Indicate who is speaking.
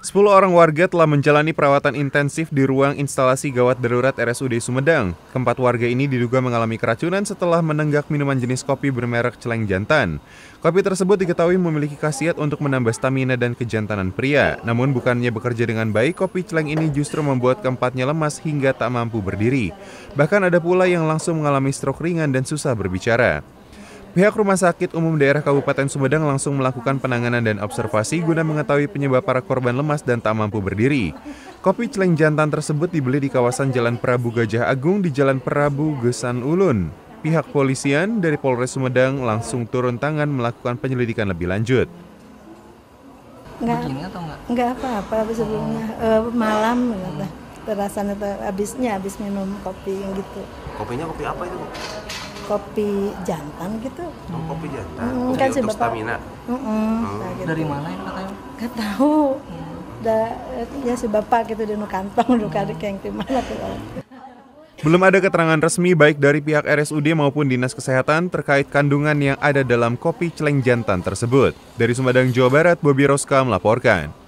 Speaker 1: 10 orang warga telah menjalani perawatan intensif di ruang instalasi gawat darurat RSUD Sumedang. Keempat warga ini diduga mengalami keracunan setelah menenggak minuman jenis kopi bermerek celeng jantan. Kopi tersebut diketahui memiliki khasiat untuk menambah stamina dan kejantanan pria. Namun bukannya bekerja dengan baik, kopi celeng ini justru membuat keempatnya lemas hingga tak mampu berdiri. Bahkan ada pula yang langsung mengalami stroke ringan dan susah berbicara. Pihak Rumah Sakit Umum Daerah Kabupaten Sumedang langsung melakukan penanganan dan observasi guna mengetahui penyebab para korban lemas dan tak mampu berdiri. Kopi celeng jantan tersebut dibeli di kawasan Jalan Prabu Gajah Agung di Jalan Prabu Gesan Ulun. Pihak polisian dari Polres Sumedang langsung turun tangan melakukan penyelidikan lebih lanjut.
Speaker 2: Enggak, apa-apa sebelumnya uh, malam hmm. terasa habisnya habis minum kopi yang gitu.
Speaker 1: Kopinya kopi apa itu?
Speaker 2: kopi jantan gitu.
Speaker 1: Oh, kopi jantan. Hmm, kan si bapak. stamina. Mm
Speaker 2: -mm, hmm. nah, gitu. Dari mana yang katanya? Gak tahu. Iya. Da, eh, ya si bapak gitu di kantong, duka di yang di mana tuh.
Speaker 1: Belum ada keterangan resmi baik dari pihak RSUD maupun Dinas Kesehatan terkait kandungan yang ada dalam kopi celeng jantan tersebut. Dari Sumedang, Jawa Barat, Bobi Roska melaporkan.